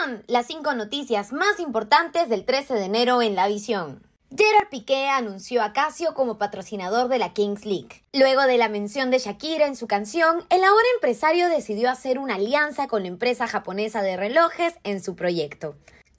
son las cinco noticias más importantes del 13 de enero en la visión. Gerard Piqué anunció a Casio como patrocinador de la Kings League. Luego de la mención de Shakira en su canción, el ahora empresario decidió hacer una alianza con la empresa japonesa de relojes en su proyecto.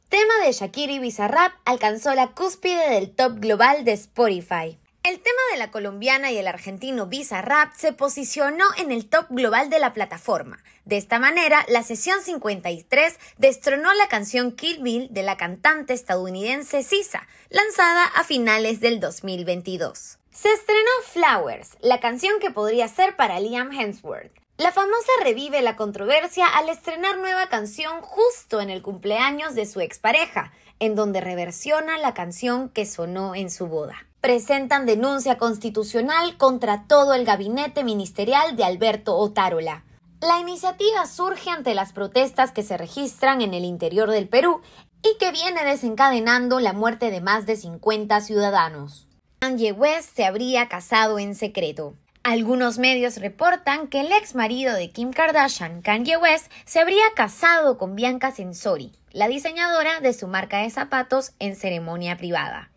Tema de Shakira y Bizarrap alcanzó la cúspide del top global de Spotify. El tema de la colombiana y el argentino Visa Rap se posicionó en el top global de la plataforma. De esta manera, la sesión 53 destronó la canción Kill Bill de la cantante estadounidense Sisa, lanzada a finales del 2022. Se estrenó Flowers, la canción que podría ser para Liam Hemsworth. La famosa revive la controversia al estrenar nueva canción justo en el cumpleaños de su expareja, en donde reversiona la canción que sonó en su boda presentan denuncia constitucional contra todo el gabinete ministerial de Alberto Otárola. La iniciativa surge ante las protestas que se registran en el interior del Perú y que viene desencadenando la muerte de más de 50 ciudadanos. Kanye West se habría casado en secreto. Algunos medios reportan que el ex marido de Kim Kardashian, Kanye West, se habría casado con Bianca Sensori, la diseñadora de su marca de zapatos en ceremonia privada.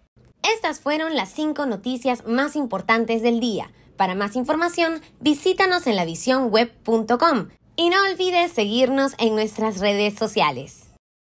Estas fueron las cinco noticias más importantes del día. Para más información, visítanos en lavisionweb.com y no olvides seguirnos en nuestras redes sociales.